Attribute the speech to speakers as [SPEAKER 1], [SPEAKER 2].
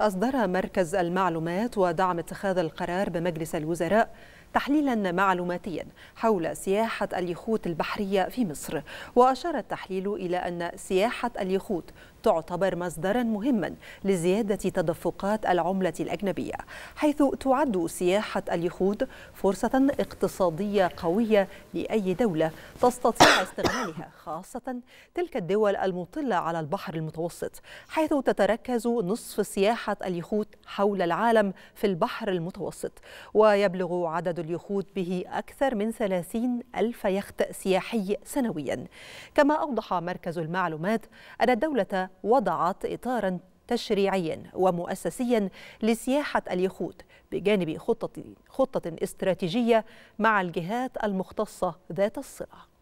[SPEAKER 1] أصدر مركز المعلومات ودعم اتخاذ القرار بمجلس الوزراء تحليلا معلوماتيا حول سياحة اليخوت البحرية في مصر وأشار التحليل إلى أن سياحة اليخوت تعتبر مصدرا مهما لزيادة تدفقات العملة الأجنبية حيث تعد سياحة اليخوت فرصة اقتصادية قوية لأي دولة تستطيع استغلالها خاصة تلك الدول المطلة على البحر المتوسط حيث تتركز نصف السياحة ساحة اليخوت حول العالم في البحر المتوسط ويبلغ عدد اليخوت به أكثر من 30 ألف يخت سياحي سنويا كما أوضح مركز المعلومات أن الدولة وضعت إطارا تشريعيا ومؤسسيا لسياحة اليخوت بجانب خطة, خطة استراتيجية مع الجهات المختصة ذات الصلة